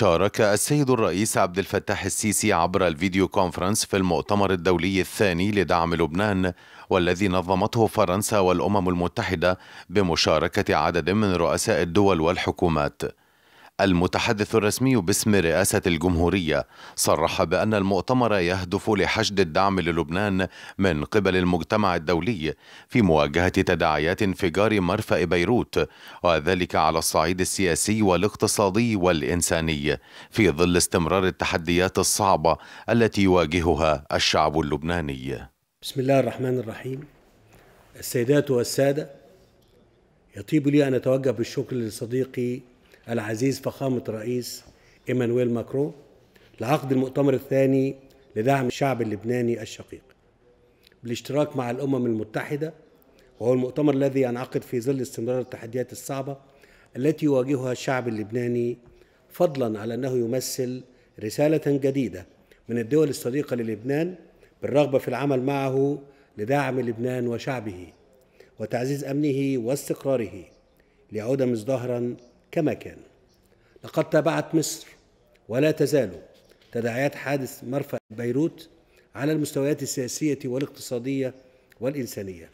شارك السيد الرئيس عبد الفتاح السيسي عبر الفيديو كونفرنس في المؤتمر الدولي الثاني لدعم لبنان والذي نظمته فرنسا والأمم المتحدة بمشاركة عدد من رؤساء الدول والحكومات المتحدث الرسمي باسم رئاسة الجمهورية صرح بأن المؤتمر يهدف لحشد الدعم للبنان من قبل المجتمع الدولي في مواجهة تداعيات انفجار مرفأ بيروت وذلك على الصعيد السياسي والاقتصادي والإنساني في ظل استمرار التحديات الصعبة التي يواجهها الشعب اللبناني بسم الله الرحمن الرحيم السيدات والسادة يطيب لي أن أتوجه بالشكر لصديقي العزيز فخامة الرئيس إيمانويل ماكرون لعقد المؤتمر الثاني لدعم الشعب اللبناني الشقيق بالاشتراك مع الأمم المتحدة وهو المؤتمر الذي ينعقد في ظل استمرار التحديات الصعبة التي يواجهها الشعب اللبناني فضلا على أنه يمثل رسالة جديدة من الدول الصديقة للبنان بالرغبة في العمل معه لدعم لبنان وشعبه وتعزيز أمنه واستقراره ليعود مزدهرا كما كان لقد تابعت مصر ولا تزال تداعيات حادث مرفأ بيروت على المستويات السياسية والاقتصادية والإنسانية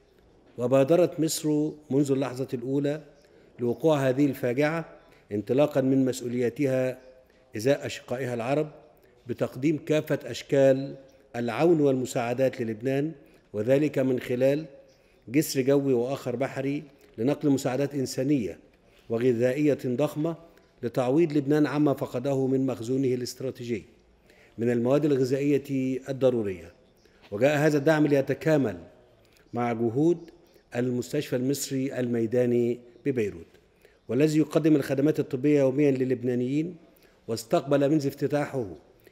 وبادرت مصر منذ اللحظة الأولى لوقوع هذه الفاجعة انطلاقا من مسؤولياتها إزاء أشقائها العرب بتقديم كافة أشكال العون والمساعدات للبنان وذلك من خلال جسر جوي وآخر بحري لنقل مساعدات إنسانية وغذائية ضخمة لتعويض لبنان عما فقده من مخزونه الاستراتيجي من المواد الغذائية الضرورية وجاء هذا الدعم ليتكامل مع جهود المستشفى المصري الميداني ببيروت والذي يقدم الخدمات الطبية يوميا للبنانيين واستقبل منذ افتتاحه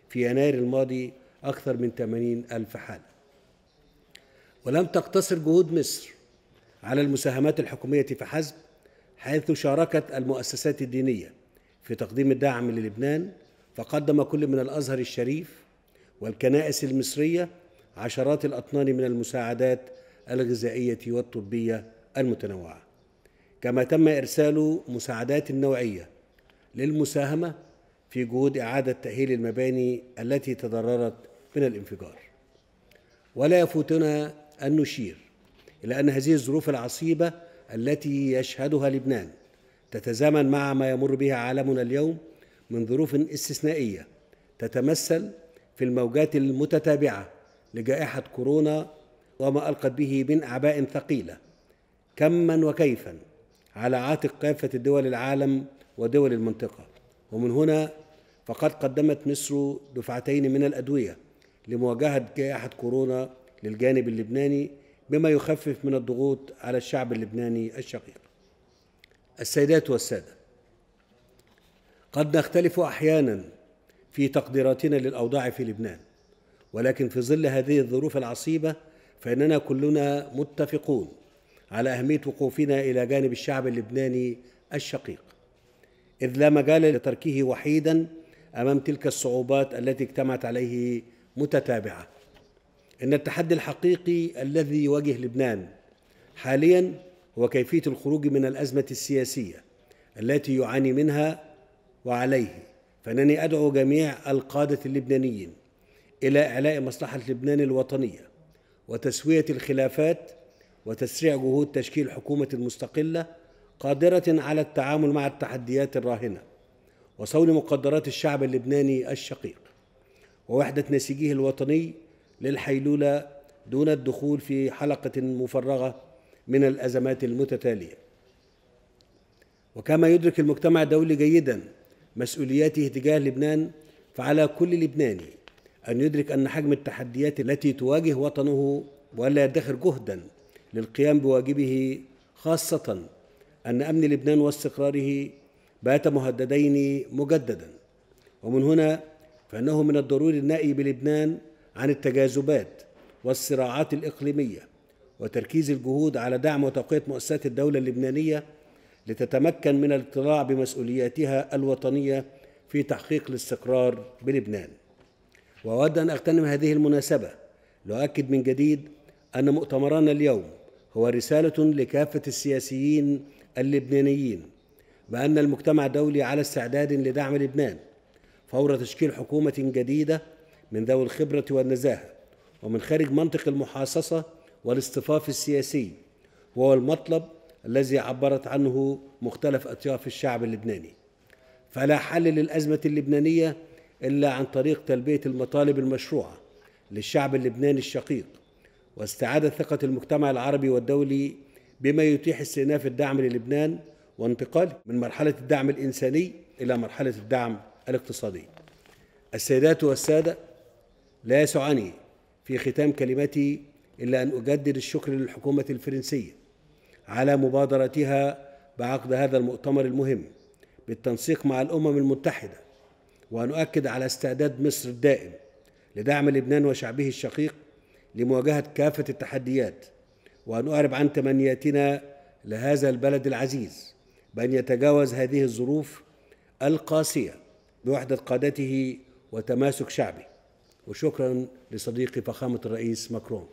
في يناير الماضي أكثر من 80 ألف حالة ولم تقتصر جهود مصر على المساهمات الحكومية فحسب حيث شاركت المؤسسات الدينية في تقديم الدعم للبنان فقدم كل من الأزهر الشريف والكنائس المصرية عشرات الأطنان من المساعدات الغذائية والطبية المتنوعة كما تم إرسال مساعدات نوعية للمساهمة في جهود إعادة تأهيل المباني التي تضررت من الانفجار ولا يفوتنا أن نشير إلى أن هذه الظروف العصيبة التي يشهدها لبنان تتزامن مع ما يمر به عالمنا اليوم من ظروف استثنائيه تتمثل في الموجات المتتابعه لجائحه كورونا وما القت به من اعباء ثقيله كما وكيفا على عاتق كافه دول العالم ودول المنطقه ومن هنا فقد قدمت مصر دفعتين من الادويه لمواجهه جائحه كورونا للجانب اللبناني بما يخفف من الضغوط على الشعب اللبناني الشقيق السيدات والساده قد نختلف احيانا في تقديراتنا للاوضاع في لبنان ولكن في ظل هذه الظروف العصيبه فاننا كلنا متفقون على اهميه وقوفنا الى جانب الشعب اللبناني الشقيق اذ لا مجال لتركه وحيدا امام تلك الصعوبات التي اجتمعت عليه متتابعه ان التحدي الحقيقي الذي يواجه لبنان حاليا هو كيفيه الخروج من الازمه السياسيه التي يعاني منها وعليه فانني ادعو جميع القاده اللبنانيين الى اعلاء مصلحه لبنان الوطنيه وتسويه الخلافات وتسريع جهود تشكيل حكومه مستقله قادره على التعامل مع التحديات الراهنه وصون مقدرات الشعب اللبناني الشقيق ووحده نسيجه الوطني للحيلولة دون الدخول في حلقة مفرغة من الأزمات المتتالية وكما يدرك المجتمع الدولي جيدا مسؤولياته تجاه لبنان فعلى كل لبناني أن يدرك أن حجم التحديات التي تواجه وطنه ولا يدخر جهدا للقيام بواجبه خاصة أن أمن لبنان واستقراره بات مهددين مجددا ومن هنا فإنه من الضروري النائي بلبنان عن التجاذبات والصراعات الإقليمية وتركيز الجهود على دعم وتقوية مؤسسات الدولة اللبنانية لتتمكن من الاطلاع بمسؤولياتها الوطنية في تحقيق الاستقرار بلبنان وأود أن أغتنم هذه المناسبة لأؤكد من جديد أن مؤتمرنا اليوم هو رسالة لكافة السياسيين اللبنانيين بأن المجتمع الدولي على استعداد لدعم لبنان فور تشكيل حكومة جديدة من ذوي الخبرة والنزاهة ومن خارج منطق المحاصصة والاصطفاف السياسي وهو المطلب الذي عبرت عنه مختلف أطياف الشعب اللبناني فلا حل للأزمة اللبنانية إلا عن طريق تلبية المطالب المشروعة للشعب اللبناني الشقيق واستعادة ثقة المجتمع العربي والدولي بما يتيح استئناف الدعم للبنان وانتقاله من مرحلة الدعم الإنساني إلى مرحلة الدعم الاقتصادي السيدات والسادة لا يسعني في ختام كلمتي إلا أن أجدد الشكر للحكومة الفرنسية على مبادرتها بعقد هذا المؤتمر المهم بالتنسيق مع الأمم المتحدة وأن أؤكد على استعداد مصر الدائم لدعم لبنان وشعبه الشقيق لمواجهة كافة التحديات وأن أعرب عن تمنياتنا لهذا البلد العزيز بأن يتجاوز هذه الظروف القاسية بوحدة قادته وتماسك شعبه وشكرا لصديقي فخامة الرئيس مكرون